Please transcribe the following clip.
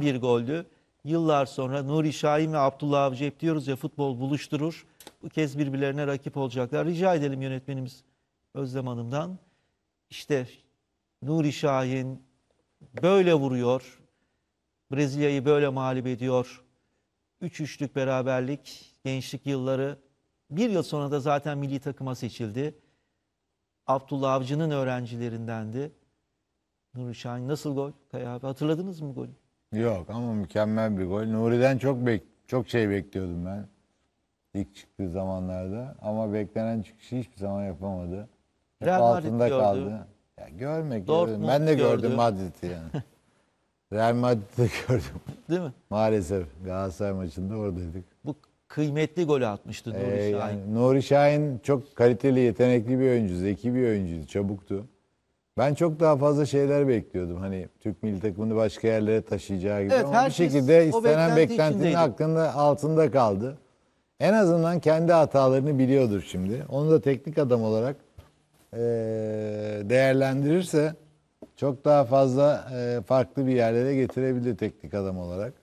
bir goldü. Yıllar sonra Nuri Şahin ve Abdullah Avcı hep diyoruz ya futbol buluşturur. Bu kez birbirlerine rakip olacaklar. Rica edelim yönetmenimiz Özlem Hanım'dan. İşte Nuri Şahin böyle vuruyor. Brezilya'yı böyle mağlup ediyor. Üç üçlük beraberlik, gençlik yılları. Bir yıl sonra da zaten milli takıma seçildi. Abdullah Avcı'nın öğrencilerindendi. Nuri Şahin nasıl gol? Kaya abi hatırladınız mı golü? Yok ama mükemmel bir gol. Nuri'den çok bek çok şey bekliyordum ben. İlk çıktığı zamanlarda ama beklenen çıkışı hiçbir zaman yapamadı. Hep Real altında gördü. kaldı. Ya görmek gördüm. Ben de gördüm gördü. Madrid'i yani. Real Madrid'i gördüm. Değil mi? Maalesef Galatasaray maçında oradaydık. Bu kıymetli golü atmıştı Nuri ee, Şahin. Yani Nuri Şahin çok kaliteli, yetenekli bir oyuncu, zeki bir oyuncuydu, çabuktu. Ben çok daha fazla şeyler bekliyordum. Hani Türk milli takımını başka yerlere taşıyacağı gibi. Evet, Ama bir şekilde istenen beklenti beklentinin hakkında, altında kaldı. En azından kendi hatalarını biliyordur şimdi. Onu da teknik adam olarak eee, değerlendirirse çok daha fazla eee, farklı bir yerlere getirebilir teknik adam olarak.